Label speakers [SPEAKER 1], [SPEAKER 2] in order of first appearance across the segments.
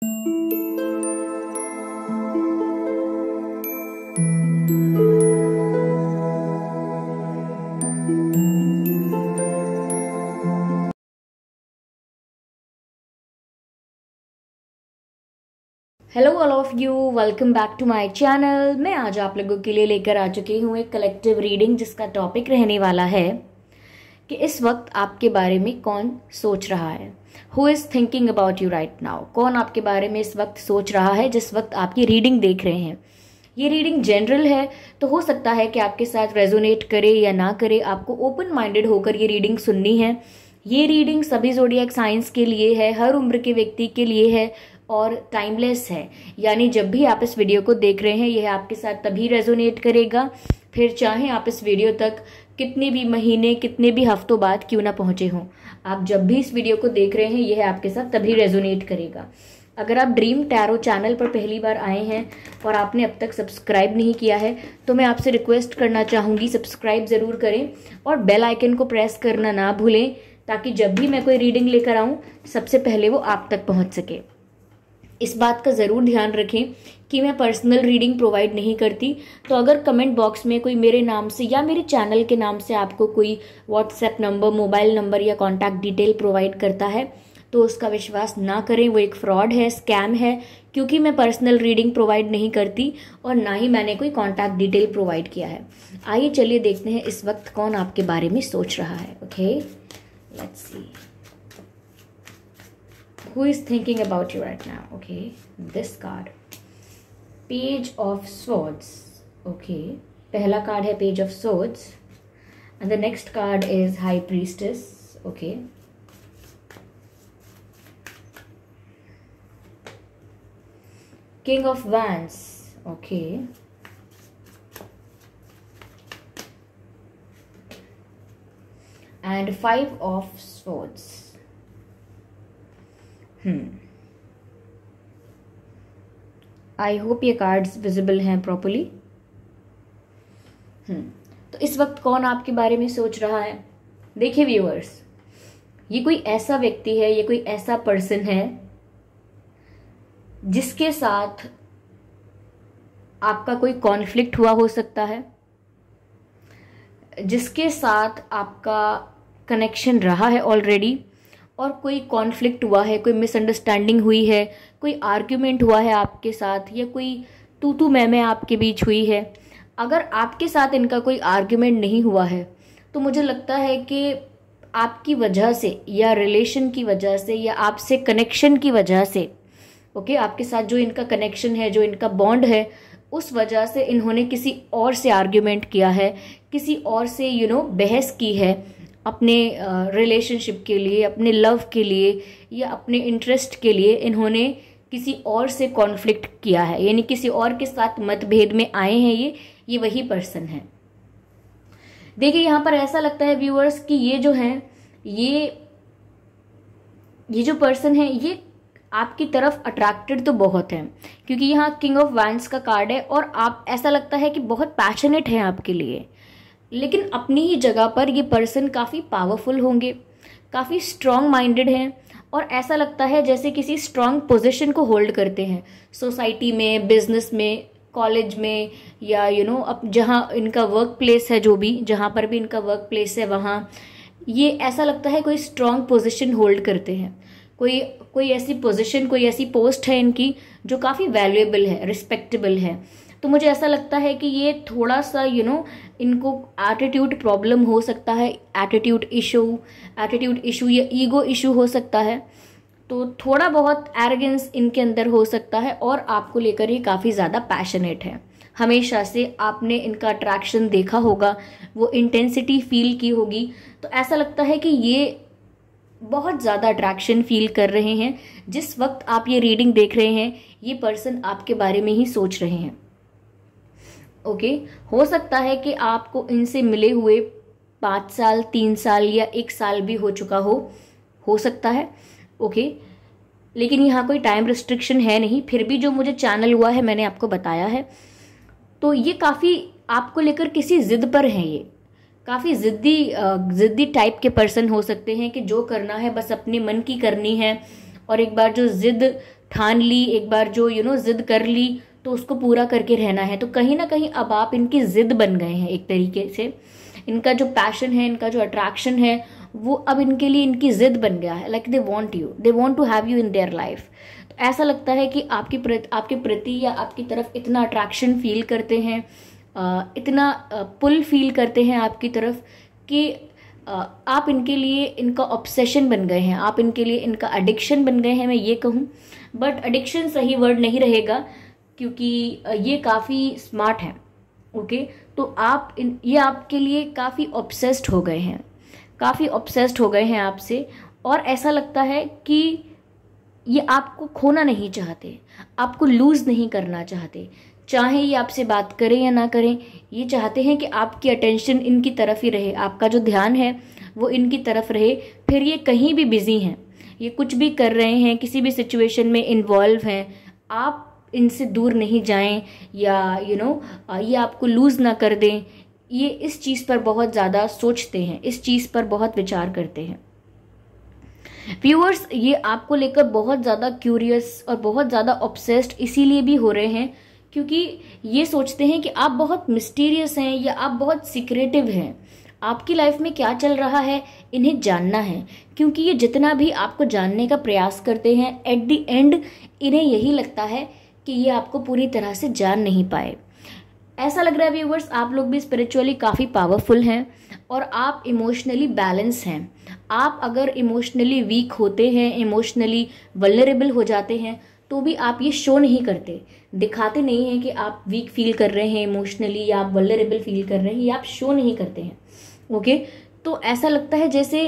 [SPEAKER 1] Hello all of you welcome back to my channel मैं आज आप लोगों के लिए लेकर आ चुकी हूँ एक कलेक्टिव रीडिंग जिसका टॉपिक रहने वाला है कि इस वक्त आपके बारे में कौन सोच रहा है who is thinking about you right now कौन आपके बारे में इस वक्त सोच रहा है जिस वक्त आपकी रीडिंग देख रहे हैं ये रीडिंग जनरल है तो हो सकता है कि आपके साथ रेजोनेट करे या ना करे आपको ओपन माइंडेड होकर ये रीडिंग सुननी है ये रीडिंग सभी जोडियक साइंस के लिए है हर उम्र के व्यक्ति के लिए है और टाइमलेस है यानी जब भी आप इस वीडियो को देख रहे हैं यह आपके साथ तभी रेजोनेट करेगा फिर चाहे आप इस वीडियो तक कितने भी महीने कितने भी हफ्तों बाद क्यों ना पहुँचे हों आप जब भी इस वीडियो को देख रहे हैं यह आपके साथ तभी रेजोनेट करेगा अगर आप ड्रीम टैरो चैनल पर पहली बार आए हैं और आपने अब तक सब्सक्राइब नहीं किया है तो मैं आपसे रिक्वेस्ट करना चाहूँगी सब्सक्राइब ज़रूर करें और बेल आइकन को प्रेस करना ना भूलें ताकि जब भी मैं कोई रीडिंग लेकर आऊँ सबसे पहले वो आप तक पहुँच सके इस बात का ज़रूर ध्यान रखें कि मैं पर्सनल रीडिंग प्रोवाइड नहीं करती तो अगर कमेंट बॉक्स में कोई मेरे नाम से या मेरे चैनल के नाम से आपको कोई व्हाट्सएप नंबर मोबाइल नंबर या कॉन्टैक्ट डिटेल प्रोवाइड करता है तो उसका विश्वास ना करें वो एक फ्रॉड है स्कैम है क्योंकि मैं पर्सनल रीडिंग प्रोवाइड नहीं करती और ना ही मैंने कोई कॉन्टैक्ट डिटेल प्रोवाइड किया है आइए चलिए देखते हैं इस वक्त कौन आपके बारे में सोच रहा है okay let's see who is thinking about you right now okay this card page of swords okay पहला कार्ड है page of swords and the next card is high priestess okay king of wands okay and five of swords hmm I hope ये cards visible हैं properly hmm. तो इस वक्त कौन आपके बारे में सोच रहा है देखिए व्यूअर्स ये कोई ऐसा व्यक्ति है ये कोई ऐसा पर्सन है जिसके साथ आपका कोई कॉन्फ्लिक्ट हुआ हो सकता है जिसके साथ आपका कनेक्शन रहा है ऑलरेडी और कोई कॉन्फ्लिक्ट हुआ है कोई मिसअंडरस्टैंडिंग हुई है कोई आर्ग्यूमेंट हुआ है आपके साथ या कोई तू तू मैं मैं आपके बीच हुई है अगर आपके साथ इनका कोई आर्ग्यूमेंट नहीं हुआ है तो मुझे लगता है कि आपकी वजह से या रिलेशन की वजह से या आपसे कनेक्शन की वजह से ओके okay, आपके साथ जो इनका कनेक्शन है जो इनका बॉन्ड है उस वजह से इन्होंने किसी और से आर्ग्यूमेंट किया है किसी और से यू you नो know, बहस की है अपने रिलेशनशिप के लिए अपने लव के लिए या अपने इंटरेस्ट के लिए इन्होंने किसी और से कॉन्फ्लिक्ट किया है यानी किसी और के साथ मतभेद में आए हैं ये ये वही पर्सन है देखिए यहाँ पर ऐसा लगता है व्यूअर्स कि ये जो है ये ये जो पर्सन है ये आपकी तरफ अट्रैक्टेड तो बहुत है क्योंकि यहाँ किंग ऑफ वैंस का कार्ड है और आप ऐसा लगता है कि बहुत पैशनेट है आपके लिए लेकिन अपनी ही जगह पर ये पर्सन काफ़ी पावरफुल होंगे काफ़ी स्ट्रॉन्ग माइंडेड हैं और ऐसा लगता है जैसे किसी स्ट्रॉन्ग पोजिशन को होल्ड करते हैं सोसाइटी में बिजनेस में कॉलेज में या यू you नो know, अब जहाँ इनका वर्क प्लेस है जो भी जहाँ पर भी इनका वर्क प्लेस है वहाँ ये ऐसा लगता है कोई स्ट्रॉन्ग पोजिशन होल्ड करते हैं कोई कोई ऐसी पोजिशन कोई ऐसी पोस्ट है इनकी जो काफ़ी वैल्यूएबल है रिस्पेक्टेबल है तो मुझे ऐसा लगता है कि ये थोड़ा सा यू you नो know, इनको एटीट्यूड प्रॉब्लम हो सकता है एटीट्यूड इशू एटीट्यूड इशू या ईगो इशू हो सकता है तो थोड़ा बहुत एरगेंस इनके अंदर हो सकता है और आपको लेकर ये काफ़ी ज़्यादा पैशनेट है हमेशा से आपने इनका अट्रैक्शन देखा होगा वो इंटेंसिटी फील की होगी तो ऐसा लगता है कि ये बहुत ज़्यादा अट्रैक्शन फील कर रहे हैं जिस वक्त आप ये रीडिंग देख रहे हैं ये पर्सन आपके बारे में ही सोच रहे हैं ओके हो सकता है कि आपको इनसे मिले हुए पाँच साल तीन साल या एक साल भी हो चुका हो हो सकता है ओके लेकिन यहाँ कोई टाइम रिस्ट्रिक्शन है नहीं फिर भी जो मुझे चैनल हुआ है मैंने आपको बताया है तो ये काफ़ी आपको लेकर किसी ज़िद पर है ये काफ़ी ज़िद्दी ज़िद्दी टाइप के पर्सन हो सकते हैं कि जो करना है बस अपने मन की करनी है और एक बार जो ज़िद ठान ली एक बार जो यू नो ज़िद कर ली तो उसको पूरा करके रहना है तो कहीं ना कहीं अब आप इनकी ज़िद बन गए हैं एक तरीके से इनका जो पैशन है इनका जो अट्रैक्शन है वो अब इनके लिए इनकी ज़िद बन गया है like they want you they want to have you in their life तो ऐसा लगता है कि आपकी प्रति आपके प्रति या आपकी तरफ इतना अट्रैक्शन फील करते हैं इतना पुल फील करते हैं आपकी तरफ कि आप इनके लिए इनका ऑब्सेशन बन गए हैं आप इनके लिए इनका एडिक्शन बन गए हैं मैं ये कहूँ बट एडिक्शन सही वर्ड नहीं रहेगा क्योंकि ये काफ़ी स्मार्ट हैं ओके तो आप इन ये आपके लिए काफ़ी ऑब्सेस्ड हो गए हैं काफ़ी ऑब्सेस्ड हो गए हैं आपसे और ऐसा लगता है कि ये आपको खोना नहीं चाहते आपको लूज़ नहीं करना चाहते चाहे ये आपसे बात करें या ना करें ये चाहते हैं कि आपकी अटेंशन इनकी तरफ ही रहे आपका जो ध्यान है वो इनकी तरफ रहे फिर ये कहीं भी बिज़ी हैं ये कुछ भी कर रहे हैं किसी भी सिचुएशन में इन्वॉल्व हैं आप इनसे दूर नहीं जाएं या यू you नो know, ये आपको लूज़ ना कर दें ये इस चीज़ पर बहुत ज़्यादा सोचते हैं इस चीज़ पर बहुत विचार करते हैं व्यूअर्स ये आपको लेकर बहुत ज़्यादा क्यूरियस और बहुत ज़्यादा ऑब्सेस्ड इसीलिए भी हो रहे हैं क्योंकि ये सोचते हैं कि आप बहुत मिस्टीरियस हैं या आप बहुत सिक्रेटिव हैं आपकी लाइफ में क्या चल रहा है इन्हें जानना है क्योंकि ये जितना भी आपको जानने का प्रयास करते हैं एट दी एंड इन्हें यही लगता है कि ये आपको पूरी तरह से जान नहीं पाए ऐसा लग रहा है व्यूवर्स आप लोग भी स्पिरिचुअली काफ़ी पावरफुल हैं और आप इमोशनली बैलेंस हैं आप अगर इमोशनली वीक होते हैं इमोशनली वलरेबल हो जाते हैं तो भी आप ये शो नहीं करते दिखाते नहीं हैं कि आप वीक फील कर रहे हैं इमोशनली या आप वलरेबल फील कर रहे हैं ये आप शो नहीं करते हैं ओके तो ऐसा लगता है जैसे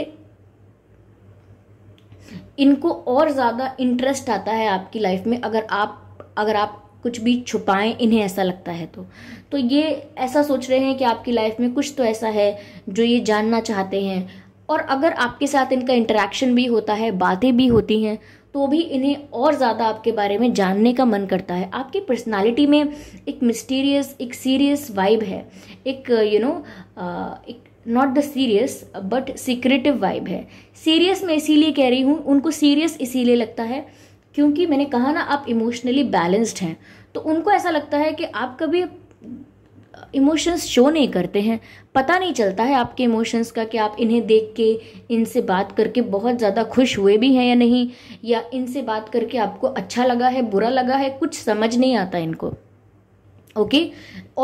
[SPEAKER 1] इनको और ज़्यादा इंटरेस्ट आता है आपकी लाइफ में अगर आप अगर आप कुछ भी छुपाएं इन्हें ऐसा लगता है तो तो ये ऐसा सोच रहे हैं कि आपकी लाइफ में कुछ तो ऐसा है जो ये जानना चाहते हैं और अगर आपके साथ इनका इंटरेक्शन भी होता है बातें भी होती हैं तो भी इन्हें और ज़्यादा आपके बारे में जानने का मन करता है आपकी पर्सनालिटी में एक मिस्टीरियस एक सीरियस वाइब है एक यू नो एक not the serious but secretive vibe है सीरियस मैं इसीलिए कह रही हूँ उनको सीरियस इसीलिए लगता है क्योंकि मैंने कहा ना आप इमोशनली बैलेंस्ड हैं तो उनको ऐसा लगता है कि आप कभी इमोशंस शो नहीं करते हैं पता नहीं चलता है आपके इमोशंस का कि आप इन्हें देख के इनसे बात करके बहुत ज़्यादा खुश हुए भी हैं या नहीं या इनसे बात करके आपको अच्छा लगा है बुरा लगा है कुछ समझ नहीं आता इनको ओके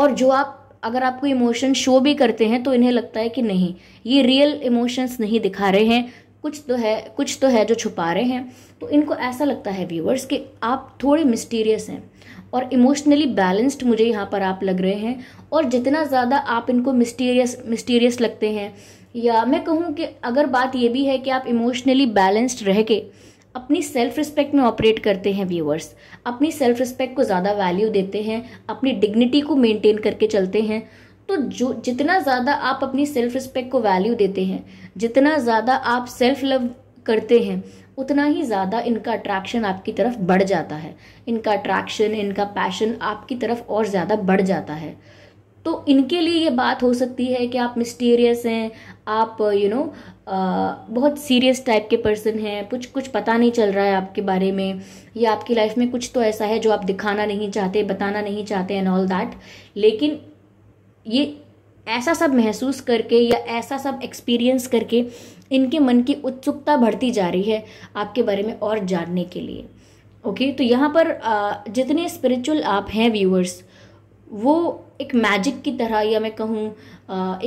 [SPEAKER 1] और जो आप अगर आपको इमोशन शो भी करते हैं तो इन्हें लगता है कि नहीं ये रियल इमोशंस नहीं दिखा रहे हैं कुछ तो है कुछ तो है जो छुपा रहे हैं तो इनको ऐसा लगता है व्यूवर्स कि आप थोड़े मिस्टीरियस हैं और इमोशनली बैलेंस्ड मुझे यहाँ पर आप लग रहे हैं और जितना ज़्यादा आप इनको मिस्टीरियस मिस्टीरियस लगते हैं या मैं कहूँ कि अगर बात यह भी है कि आप इमोशनली बैलेंस्ड रह के अपनी सेल्फ़ रिस्पेक्ट में ऑपरेट करते हैं व्यूअर्स अपनी सेल्फ़ रिस्पेक्ट को ज़्यादा वैल्यू देते हैं अपनी डिग्निटी को मेंटेन करके चलते हैं तो जो जितना ज़्यादा आप अपनी सेल्फ रिस्पेक्ट को वैल्यू देते हैं जितना ज़्यादा आप सेल्फ लव करते हैं उतना ही ज़्यादा इनका अट्रैक्शन आपकी तरफ बढ़ जाता है इनका अट्रैक्शन इनका पैशन आपकी तरफ और ज़्यादा बढ़ जाता है तो इनके लिए ये बात हो सकती है कि आप मिस्टीरियस हैं आप यू you नो know, बहुत सीरियस टाइप के पर्सन हैं कुछ कुछ पता नहीं चल रहा है आपके बारे में या आपकी लाइफ में कुछ तो ऐसा है जो आप दिखाना नहीं चाहते बताना नहीं चाहते एंड ऑल दैट लेकिन ये ऐसा सब महसूस करके या ऐसा सब एक्सपीरियंस करके इनके मन की उत्सुकता बढ़ती जा रही है आपके बारे में और जानने के लिए ओके तो यहाँ पर जितने स्पिरिचुअल आप हैं व्यूअर्स वो एक मैजिक की तरह या मैं कहूँ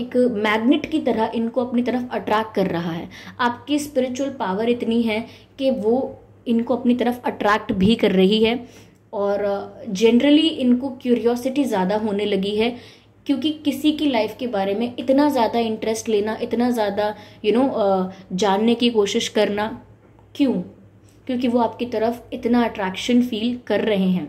[SPEAKER 1] एक मैग्नेट की तरह इनको अपनी तरफ अट्रैक्ट कर रहा है आपकी स्पिरिचुअल पावर इतनी है कि वो इनको अपनी तरफ अट्रैक्ट भी कर रही है और जनरली इनको क्यूरियोसिटी ज़्यादा होने लगी है क्योंकि किसी की लाइफ के बारे में इतना ज़्यादा इंटरेस्ट लेना इतना ज़्यादा यू नो जानने की कोशिश करना क्यों क्योंकि वो आपकी तरफ इतना अट्रैक्शन फील कर रहे हैं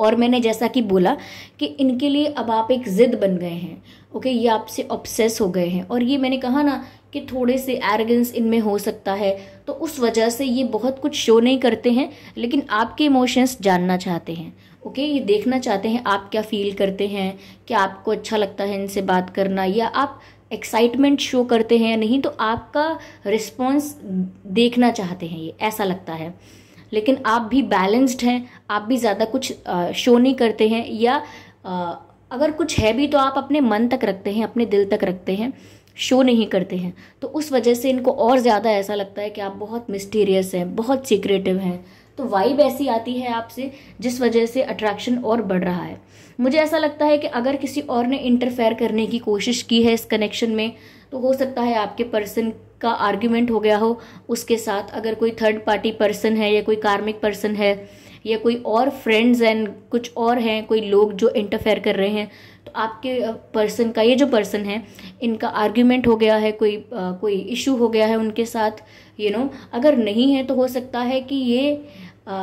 [SPEAKER 1] और मैंने जैसा कि बोला कि इनके लिए अब आप एक ज़िद बन गए हैं ओके ये आपसे ऑब्सेस हो गए हैं और ये मैंने कहा ना कि थोड़े से एरगेंस इनमें हो सकता है तो उस वजह से ये बहुत कुछ शो नहीं करते हैं लेकिन आपके इमोशंस जानना चाहते हैं ओके ये देखना चाहते हैं आप क्या फील करते हैं क्या आपको अच्छा लगता है इनसे बात करना या आप एक्साइटमेंट शो करते हैं या नहीं तो आपका रिस्पॉन्स देखना चाहते हैं ये ऐसा लगता है लेकिन आप भी बैलेंस्ड हैं आप भी ज़्यादा कुछ शो नहीं करते हैं या अगर कुछ है भी तो आप अपने मन तक रखते हैं अपने दिल तक रखते हैं शो नहीं करते हैं तो उस वजह से इनको और ज़्यादा ऐसा लगता है कि आप बहुत मिस्टीरियस हैं बहुत सीक्रेटिव हैं तो वाइब ऐसी आती है आपसे जिस वजह से अट्रैक्शन और बढ़ रहा है मुझे ऐसा लगता है कि अगर किसी और ने इंटरफेयर करने की कोशिश की है इस कनेक्शन में तो हो सकता है आपके पर्सन का आर्ग्यूमेंट हो गया हो उसके साथ अगर कोई थर्ड पार्टी पर्सन है या कोई कार्मिक पर्सन है या कोई और फ्रेंड्स एंड कुछ और हैं कोई लोग जो इंटरफेयर कर रहे हैं आपके पर्सन का ये जो पर्सन है इनका आर्ग्यूमेंट हो गया है कोई आ, कोई इशू हो गया है उनके साथ यू you नो know, अगर नहीं है तो हो सकता है कि ये आ,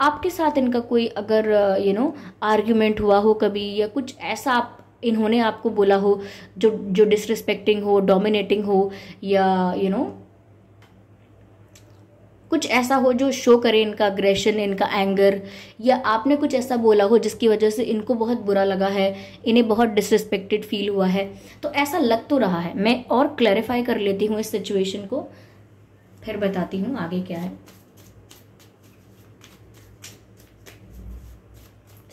[SPEAKER 1] आपके साथ इनका कोई अगर यू नो आर्ग्यूमेंट हुआ हो कभी या कुछ ऐसा आप इन्होंने आपको बोला हो जो जो डिसरिस्पेक्टिंग हो डोमिनेटिंग हो या यू you नो know, कुछ ऐसा हो जो शो करे इनका अग्रेशन इनका एंगर या आपने कुछ ऐसा बोला हो जिसकी वजह से इनको बहुत बुरा लगा है इन्हें बहुत डिसरिस्पेक्टेड फील हुआ है तो ऐसा लग तो रहा है मैं और क्लैरिफाई कर लेती हूँ इस सिचुएशन को फिर बताती हूँ आगे क्या है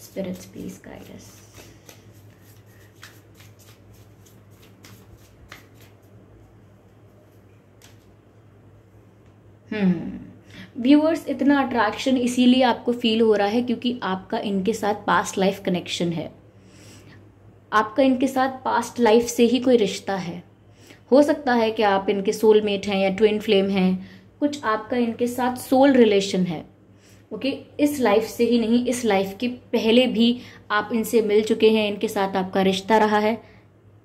[SPEAKER 1] spirits please guides hmm viewers इतना अट्रैक्शन इसीलिए आपको फील हो रहा है क्योंकि आपका इनके साथ पास्ट लाइफ कनेक्शन है आपका इनके साथ पास्ट लाइफ से ही कोई रिश्ता है हो सकता है कि आप इनके सोलमेट हैं या ट्विन फ्लेम हैं कुछ आपका इनके साथ सोल रिलेशन है ओके okay? इस लाइफ से ही नहीं इस लाइफ के पहले भी आप इनसे मिल चुके हैं इनके साथ आपका रिश्ता रहा है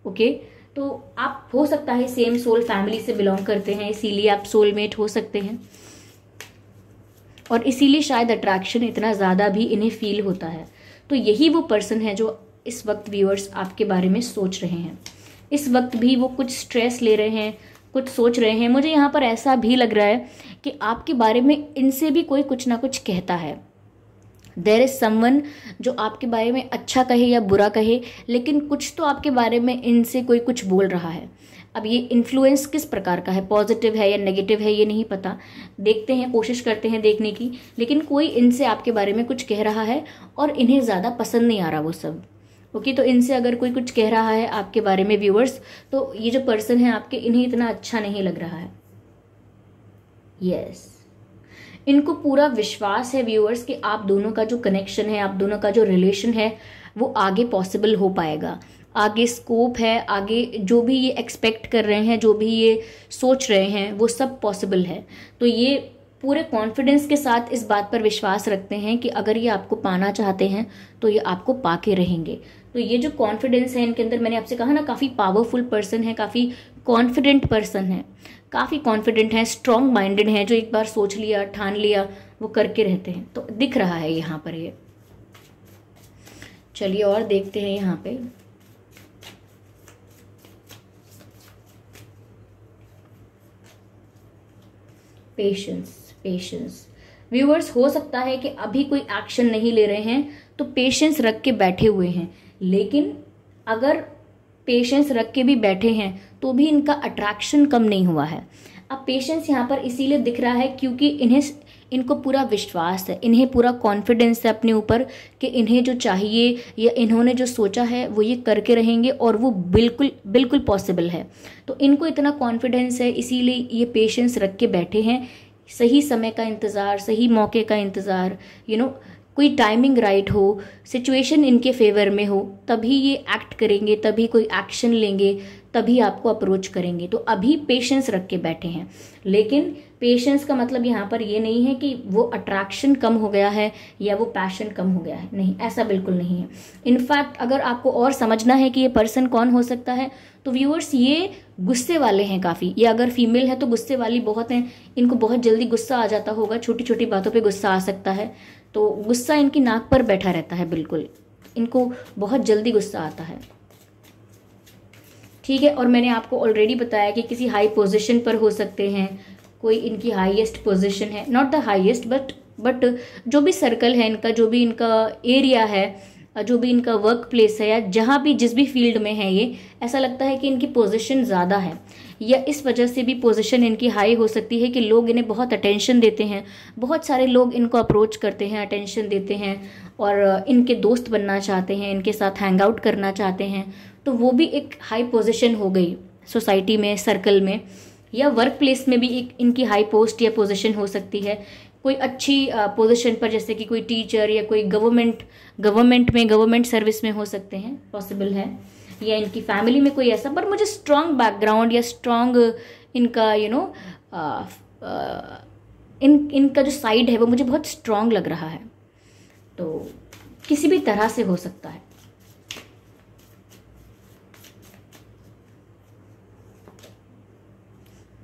[SPEAKER 1] ओके okay? तो आप हो सकता है सेम सोल फैमिली से बिलोंग करते हैं इसीलिए आप सोलमेट हो सकते हैं और इसीलिए शायद अट्रैक्शन इतना ज़्यादा भी इन्हें फील होता है तो यही वो पर्सन है जो इस वक्त व्यूअर्स आपके बारे में सोच रहे हैं इस वक्त भी वो कुछ स्ट्रेस ले रहे हैं कुछ सोच रहे हैं मुझे यहाँ पर ऐसा भी लग रहा है कि आपके बारे में इनसे भी कोई कुछ ना कुछ कहता है देर इज़ समवन जो आपके बारे में अच्छा कहे या बुरा कहे लेकिन कुछ तो आपके बारे में इनसे कोई कुछ बोल रहा है अब ये इन्फ्लुएंस किस प्रकार का है पॉजिटिव है या नेगेटिव है ये नहीं पता देखते हैं कोशिश करते हैं देखने की लेकिन कोई इनसे आपके बारे में कुछ कह रहा है और इन्हें ज़्यादा पसंद नहीं आ रहा वो सब ओके तो इनसे अगर कोई कुछ कह रहा है आपके बारे में व्यूअर्स तो ये जो पर्सन है आपके इन्हें इतना अच्छा नहीं लग रहा है यस yes. इनको पूरा विश्वास है व्यूअर्स कि आप दोनों का जो कनेक्शन है आप दोनों का जो रिलेशन है वो आगे पॉसिबल हो पाएगा आगे स्कोप है आगे जो भी ये एक्सपेक्ट कर रहे हैं जो भी ये सोच रहे हैं वो सब पॉसिबल है तो ये पूरे कॉन्फिडेंस के साथ इस बात पर विश्वास रखते हैं कि अगर ये आपको पाना चाहते हैं तो ये आपको पाके रहेंगे तो ये जो कॉन्फिडेंस है इनके अंदर मैंने आपसे कहा ना काफ़ी पावरफुल पर्सन है काफ़ी कॉन्फिडेंट पर्सन है काफ़ी कॉन्फिडेंट है स्ट्रॉन्ग माइंडेड हैं जो एक बार सोच लिया ठान लिया वो करके रहते हैं तो दिख रहा है यहाँ पर ये चलिए और देखते हैं यहाँ पे पेशेंस पेशेंस व्यूअर्स हो सकता है कि अभी कोई एक्शन नहीं ले रहे हैं तो पेशेंस रख के बैठे हुए हैं लेकिन अगर पेशेंस रख के भी बैठे हैं तो भी इनका अट्रैक्शन कम नहीं हुआ है अब पेशेंस यहाँ पर इसीलिए दिख रहा है क्योंकि इन्हें इनको पूरा विश्वास है इन्हें पूरा कॉन्फिडेंस है अपने ऊपर कि इन्हें जो चाहिए या इन्होंने जो सोचा है वो ये करके रहेंगे और वो बिल्कुल बिल्कुल पॉसिबल है तो इनको इतना कॉन्फिडेंस है इसीलिए ये पेशेंस रख के बैठे हैं सही समय का इंतज़ार सही मौके का इंतज़ार यू नो कोई टाइमिंग राइट हो सिचुएशन इनके फेवर में हो तभी ये एक्ट करेंगे तभी कोई एक्शन लेंगे तभी आपको अप्रोच करेंगे तो अभी पेशेंस रख के बैठे हैं लेकिन पेशेंस का मतलब यहाँ पर ये नहीं है कि वो अट्रैक्शन कम हो गया है या वो पैशन कम हो गया है नहीं ऐसा बिल्कुल नहीं है इनफैक्ट अगर आपको और समझना है कि ये पर्सन कौन हो सकता है तो व्यूअर्स ये गुस्से वाले हैं काफ़ी या अगर फीमेल है तो गुस्से वाली बहुत हैं इनको बहुत जल्दी गुस्सा आ जाता होगा छोटी छोटी बातों पर गुस्सा आ सकता है तो गुस्सा इनकी नाक पर बैठा रहता है बिल्कुल इनको बहुत जल्दी गुस्सा आता है ठीक है और मैंने आपको ऑलरेडी बताया कि किसी हाई पोजिशन पर हो सकते हैं कोई इनकी हाईएस्ट पोजिशन है not the highest but but जो भी सर्कल है इनका जो भी इनका एरिया है जो भी इनका वर्क प्लेस है या जहाँ भी जिस भी फील्ड में है ये ऐसा लगता है कि इनकी पोजीशन ज़्यादा है या इस वजह से भी पोजीशन इनकी हाई हो सकती है कि लोग इन्हें बहुत अटेंशन देते हैं बहुत सारे लोग इनको अप्रोच करते हैं अटेंशन देते हैं और इनके दोस्त बनना चाहते हैं इनके साथ हैंग आउट करना चाहते हैं तो वो भी एक हाई पोजिशन हो गई सोसाइटी में सर्कल में या वर्क प्लेस में भी एक इनकी हाई पोस्ट या पोजिशन हो सकती है कोई अच्छी पोजिशन पर जैसे कि कोई टीचर या कोई गवर्नमेंट गवर्नमेंट में गवर्नमेंट सर्विस में हो सकते हैं पॉसिबल है या इनकी फैमिली में कोई ऐसा पर मुझे स्ट्रांग बैकग्राउंड या स्ट्रांग इनका यू you नो know, इन इनका जो साइड है वो मुझे बहुत स्ट्रांग लग रहा है तो किसी भी तरह से हो सकता है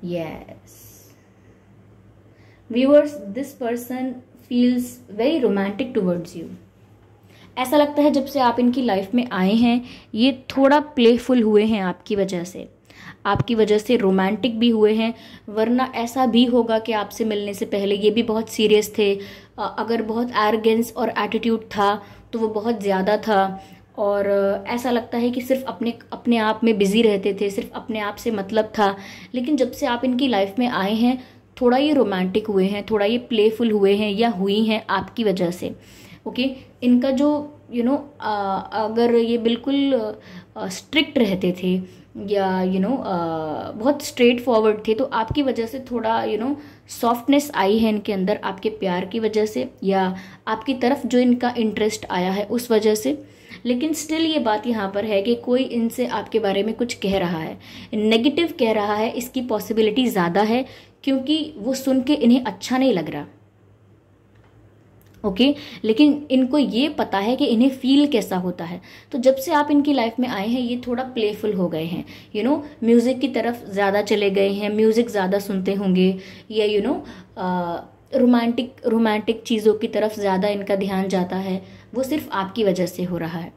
[SPEAKER 1] Yes. Viewers, this person feels very romantic towards you. ऐसा लगता है जब से आप इनकी लाइफ में आए हैं ये थोड़ा प्लेफुल हुए हैं आपकी वजह से आपकी वजह से रोमांटिक भी हुए हैं वरना ऐसा भी होगा कि आपसे मिलने से पहले ये भी बहुत सीरियस थे अगर बहुत एरगेंस और एटीट्यूड था तो वो बहुत ज़्यादा था और ऐसा लगता है कि सिर्फ अपने अपने आप में बिज़ी रहते थे सिर्फ अपने आप से मतलब था लेकिन जब से आप इनकी लाइफ में आए हैं थोड़ा ये रोमांटिक हुए हैं थोड़ा ये प्लेफुल हुए हैं या हुई हैं आपकी वजह से ओके okay? इनका जो यू you नो know, अगर ये बिल्कुल स्ट्रिक्ट रहते थे या यू you नो know, बहुत स्ट्रेट फॉरवर्ड थे तो आपकी वजह से थोड़ा यू नो सॉफ्टनेस आई है इनके अंदर आपके प्यार की वजह से या आपकी तरफ जो इनका इंटरेस्ट आया है उस वजह से लेकिन स्टिल ये बात यहाँ पर है कि कोई इनसे आपके बारे में कुछ कह रहा है नेगेटिव कह रहा है इसकी पॉसिबिलिटी ज़्यादा है क्योंकि वो सुन के इन्हें अच्छा नहीं लग रहा ओके okay? लेकिन इनको ये पता है कि इन्हें फील कैसा होता है तो जब से आप इनकी लाइफ में आए हैं ये थोड़ा प्लेफुल हो गए हैं यू नो म्यूज़िक की तरफ ज़्यादा चले गए हैं म्यूज़िक ज़्यादा सुनते होंगे या यू नो रोमांटिक रोमांटिक चीज़ों की तरफ ज़्यादा इनका ध्यान जाता है वो सिर्फ आपकी वजह से हो रहा है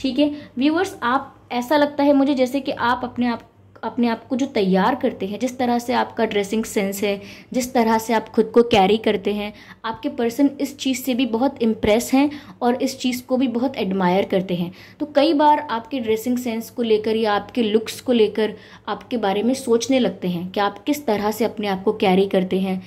[SPEAKER 1] ठीक है व्यूअर्स आप ऐसा लगता है मुझे जैसे कि आप अपने आप अपने आप को जो तैयार करते हैं जिस तरह से आपका ड्रेसिंग सेंस है जिस तरह से आप खुद को कैरी करते हैं आपके पर्सन इस चीज़ से भी बहुत इम्प्रेस हैं और इस चीज़ को भी बहुत एडमायर करते हैं तो कई बार आपके ड्रेसिंग सेंस को लेकर या आपके लुक्स को लेकर आपके बारे में सोचने लगते हैं कि आप किस तरह से अपने आप को कैरी करते हैं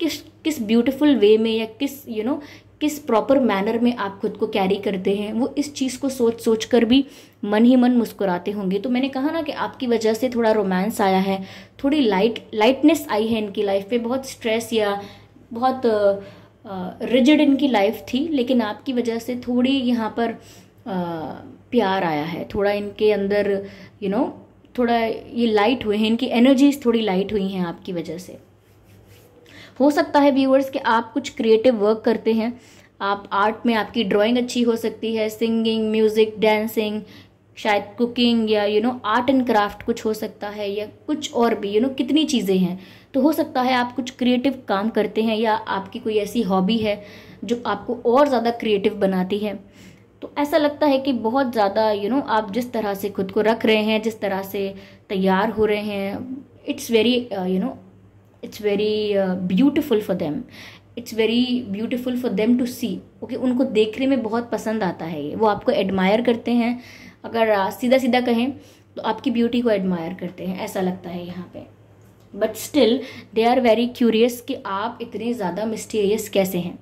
[SPEAKER 1] किस किस ब्यूटिफुल वे में या किस यू you नो know, किस प्रॉपर मैनर में आप खुद को कैरी करते हैं वो इस चीज़ को सोच सोच कर भी मन ही मन मुस्कुराते होंगे तो मैंने कहा ना कि आपकी वजह से थोड़ा रोमांस आया है थोड़ी लाइट लाइटनेस आई है इनकी लाइफ में बहुत स्ट्रेस या बहुत रिजिड इनकी लाइफ थी लेकिन आपकी वजह से थोड़ी यहाँ पर आ, प्यार आया है थोड़ा इनके अंदर यू you नो know, थोड़ा ये लाइट हुए हैं इनकी एनर्जीज थोड़ी लाइट हुई हैं आपकी वजह से हो सकता है व्यूअर्स कि आप कुछ क्रिएटिव वर्क करते हैं आप आर्ट में आपकी ड्राइंग अच्छी हो सकती है सिंगिंग म्यूज़िक डांसिंग शायद कुकिंग या you know art and craft कुछ हो सकता है या कुछ और भी यू you नो know, कितनी चीज़ें हैं तो हो सकता है आप कुछ क्रिएटिव काम करते हैं या आपकी कोई ऐसी हॉबी है जो आपको और ज़्यादा क्रिएटिव बनाती है तो ऐसा लगता है कि बहुत ज़्यादा यू नो आप जिस तरह से खुद को रख रहे हैं जिस तरह से तैयार हो रहे हैं it's very you know it's very beautiful for them it's very beautiful for them to see okay उनको देखने में बहुत पसंद आता है ये वो आपको एडमायर करते हैं अगर uh, सीधा सीधा कहें तो आपकी ब्यूटी को एडमायर करते हैं ऐसा लगता है यहाँ पे but still they are very curious कि आप इतने ज़्यादा मिस्टीरियस कैसे हैं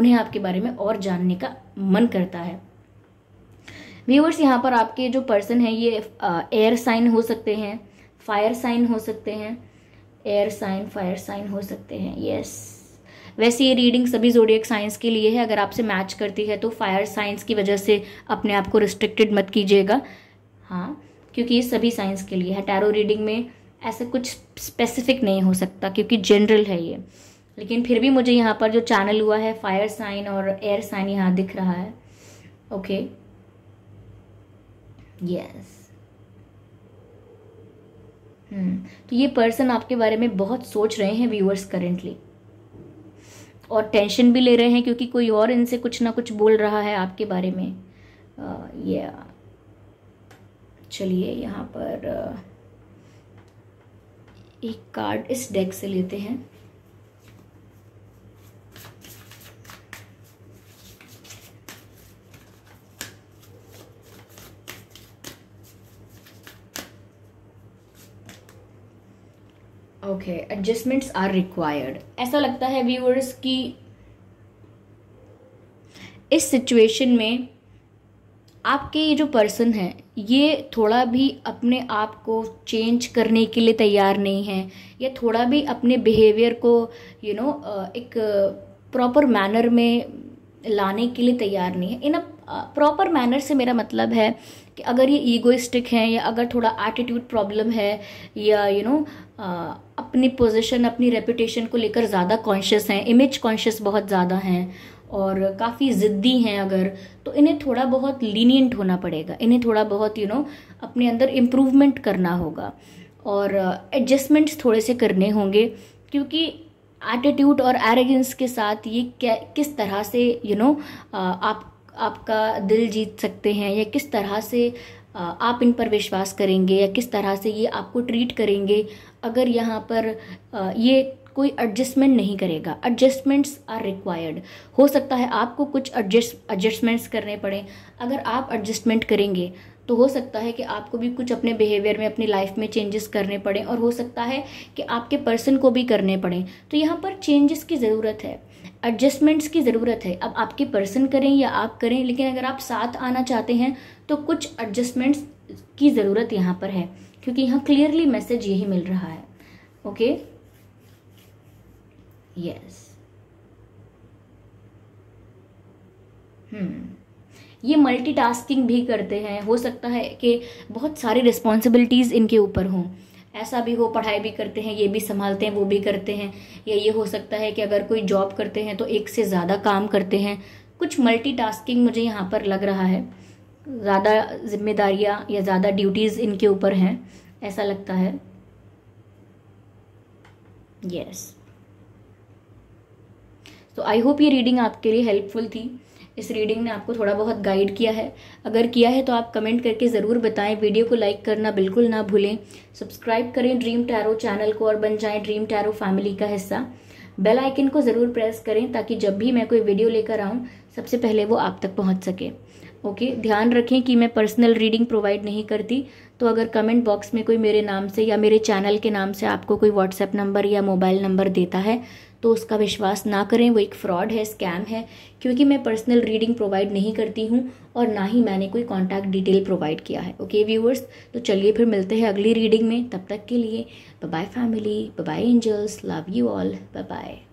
[SPEAKER 1] उन्हें आपके बारे में और जानने का मन करता है व्यूवर्स यहाँ पर आपके जो पर्सन हैं ये एयर uh, साइन हो सकते हैं फायर साइन हो सकते हैं एयर साइन फायर साइन हो सकते हैं यस वैसे ये रीडिंग सभी जोडियक साइंस के लिए है अगर आपसे मैच करती है तो फायर साइंस की वजह से अपने आप को रिस्ट्रिक्टेड मत कीजिएगा हाँ क्योंकि ये सभी साइंस के लिए है टैरो रीडिंग में ऐसे कुछ स्पेसिफिक नहीं हो सकता क्योंकि जनरल है ये लेकिन फिर भी मुझे यहाँ पर जो चैनल हुआ है फायर साइन और एयर साइन यहाँ दिख रहा है ओके यस हम्म। तो ये पर्सन आपके बारे में बहुत सोच रहे हैं व्यूअर्स करेंटली और टेंशन भी ले रहे हैं क्योंकि कोई और इनसे कुछ ना कुछ बोल रहा है आपके बारे में आ, ये चलिए यहाँ पर एक कार्ड इस डेक से लेते हैं ओके एडजस्टमेंट्स आर रिक्वायर्ड ऐसा लगता है व्यूअर्स कि इस सिचुएशन में आपके ये जो पर्सन है ये थोड़ा भी अपने आप को चेंज करने के लिए तैयार नहीं है या थोड़ा भी अपने बिहेवियर को यू you नो know, एक प्रॉपर मैनर में लाने के लिए तैयार नहीं है इन अ प्रॉपर मैनर से मेरा मतलब है कि अगर ये ईगोइस्टिक हैं या अगर थोड़ा एटीट्यूड प्रॉब्लम है या यू you नो know, अपनी पोजीशन अपनी रेपुटेशन को लेकर ज़्यादा कॉन्शियस हैं इमेज कॉन्शियस बहुत ज़्यादा हैं और काफ़ी ज़िद्दी हैं अगर तो इन्हें थोड़ा बहुत लीनियंट होना पड़ेगा इन्हें थोड़ा बहुत यू you नो know, अपने अंदर इम्प्रूवमेंट करना होगा और एडजस्टमेंट्स थोड़े से करने होंगे क्योंकि एटीट्यूड और एरेगेंस के साथ ये क्या किस तरह से यू you नो know, आप आपका दिल जीत सकते हैं या किस तरह से आप इन पर विश्वास करेंगे या किस तरह से ये आपको ट्रीट करेंगे अगर यहाँ पर ये कोई एडजस्टमेंट नहीं करेगा एडजस्टमेंट्स आर रिक्वायर्ड हो सकता है आपको कुछ एडजस्ट एडजस्टमेंट्स करने पड़े अगर आप एडजस्टमेंट करेंगे तो हो सकता है कि आपको भी कुछ अपने बिहेवियर में अपनी लाइफ में चेंजेस करने पड़े और हो सकता है कि आपके पर्सन को भी करने पड़ें तो यहाँ पर चेंजेस की ज़रूरत है एडजस्टमेंट्स की ज़रूरत है अब आपके पर्सन करें या आप करें लेकिन अगर आप साथ आना चाहते हैं तो कुछ एडजस्टमेंट्स की ज़रूरत यहाँ पर है क्योंकि यहाँ क्लियरली मैसेज यही मिल रहा है ओके यस हम्म ये मल्टीटास्किंग भी करते हैं हो सकता है कि बहुत सारी रिस्पॉन्सिबिलिटीज़ इनके ऊपर हों ऐसा भी हो पढ़ाई भी करते हैं ये भी संभालते हैं वो भी करते हैं या ये हो सकता है कि अगर कोई जॉब करते हैं तो एक से ज़्यादा काम करते हैं कुछ मल्टीटास्किंग मुझे यहाँ पर लग रहा है ज़्यादा जिम्मेदारियाँ या ज़्यादा ड्यूटीज़ इनके ऊपर हैं ऐसा लगता है यस तो आई होप ये रीडिंग आपके लिए हेल्पफुल थी इस रीडिंग ने आपको थोड़ा बहुत गाइड किया है अगर किया है तो आप कमेंट करके ज़रूर बताएं वीडियो को लाइक करना बिल्कुल ना भूलें सब्सक्राइब करें ड्रीम टैरो चैनल को और बन जाएं ड्रीम टैरो फैमिली का हिस्सा बेल आइकन को ज़रूर प्रेस करें ताकि जब भी मैं कोई वीडियो लेकर आऊँ सबसे पहले वो आप तक पहुँच सके ओके ध्यान रखें कि मैं पर्सनल रीडिंग प्रोवाइड नहीं करती तो अगर कमेंट बॉक्स में कोई मेरे नाम से या मेरे चैनल के नाम से आपको कोई व्हाट्सएप नंबर या मोबाइल नंबर देता है तो उसका विश्वास ना करें वो एक फ्रॉड है स्कैम है क्योंकि मैं पर्सनल रीडिंग प्रोवाइड नहीं करती हूँ और ना ही मैंने कोई कॉन्टैक्ट डिटेल प्रोवाइड किया है ओके व्यूअर्स तो चलिए फिर मिलते हैं अगली रीडिंग में तब तक के लिए bye family bye angels love you all bye